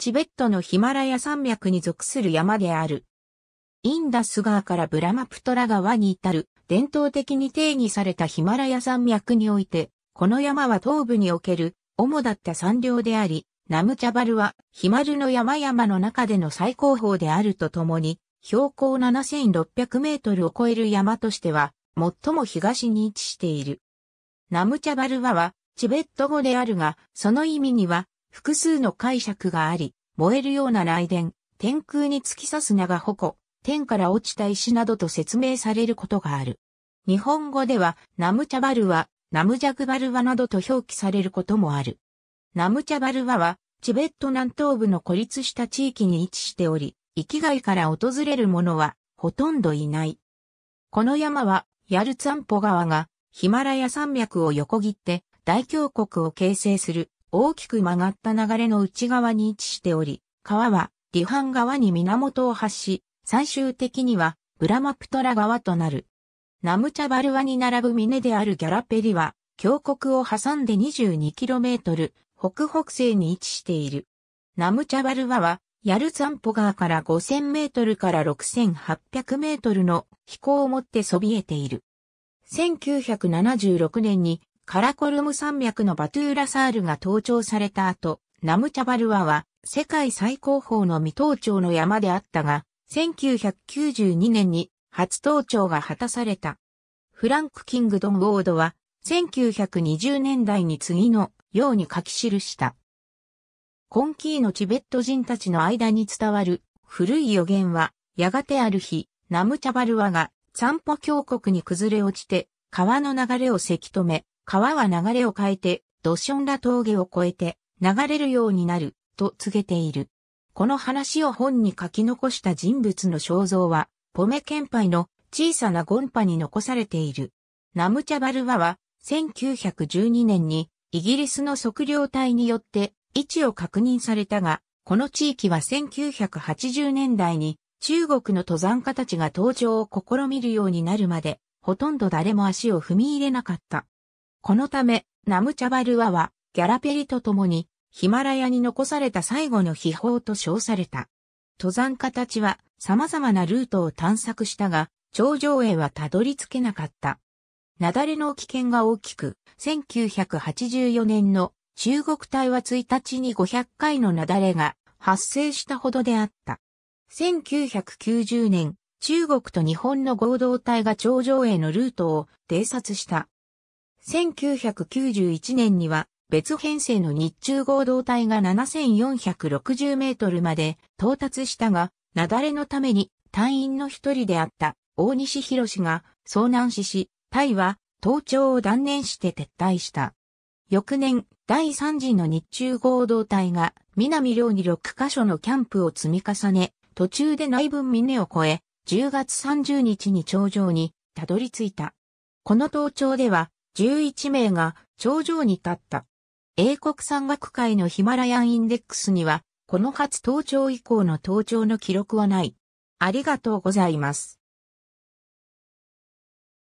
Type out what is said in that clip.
チベットのヒマラヤ山脈に属する山である。インダス川からブラマプトラ川に至る伝統的に定義されたヒマラヤ山脈において、この山は東部における主だった山稜であり、ナムチャバルはヒマルの山々の中での最高峰であるとともに、標高7600メートルを超える山としては、最も東に位置している。ナムチャバルワは、チベット語であるが、その意味には、複数の解釈があり、燃えるような雷電、天空に突き刺す名が矛、天から落ちた石などと説明されることがある。日本語では、ナムチャバルワ、ナムジャグバルワなどと表記されることもある。ナムチャバルワは、チベット南東部の孤立した地域に位置しており、域外から訪れる者は、ほとんどいない。この山は、ヤルツァンポ川がヒマラヤ山脈を横切って大峡谷を形成する大きく曲がった流れの内側に位置しており、川はハン川に源を発し、最終的にはブラマプトラ川となる。ナムチャバルワに並ぶ峰であるギャラペリは、峡谷を挟んで 22km 北北西に位置している。ナムチャバルワは、ヤルツァンポ川から5000メートルから6800メートルの飛行をもってそびえている。1976年にカラコルム山脈のバトゥーラサールが登頂された後、ナムチャバルワは世界最高峰の未登頂の山であったが、1992年に初登頂が果たされた。フランク・キングドン・ウォードは1920年代に次のように書き記した。コンキーのチベット人たちの間に伝わる古い予言は、やがてある日、ナムチャバルワが散歩峡谷に崩れ落ちて、川の流れをせき止め、川は流れを変えて、ドションラ峠を越えて、流れるようになる、と告げている。この話を本に書き残した人物の肖像は、ポメケンパイの小さなゴンパに残されている。ナムチャバルワは、1912年にイギリスの測量隊によって位置を確認されたが、この地域は1980年代に中国の登山家たちが登場を試みるようになるまで、ほとんど誰も足を踏み入れなかった。このため、ナムチャバルワは、ギャラペリと共に、ヒマラヤに残された最後の秘宝と称された。登山家たちは様々なルートを探索したが、頂上へはたどり着けなかった。雪崩の危険が大きく、1984年の中国隊は1日に500回の雪崩が発生したほどであった。1990年、中国と日本の合同隊が頂上へのルートを偵察した。1991年には別編成の日中合同体が7460メートルまで到達したが、雪崩のために隊員の一人であった大西博士が遭難死し、隊は登頂を断念して撤退した。翌年、第3次の日中合同体が南寮に6カ所のキャンプを積み重ね、途中で内分峰を越え、10月30日に頂上にたどり着いた。この登頂では11名が頂上に立った。英国山岳会のヒマラヤンインデックスには、この初登頂以降の登頂の記録はない。ありがとうございます。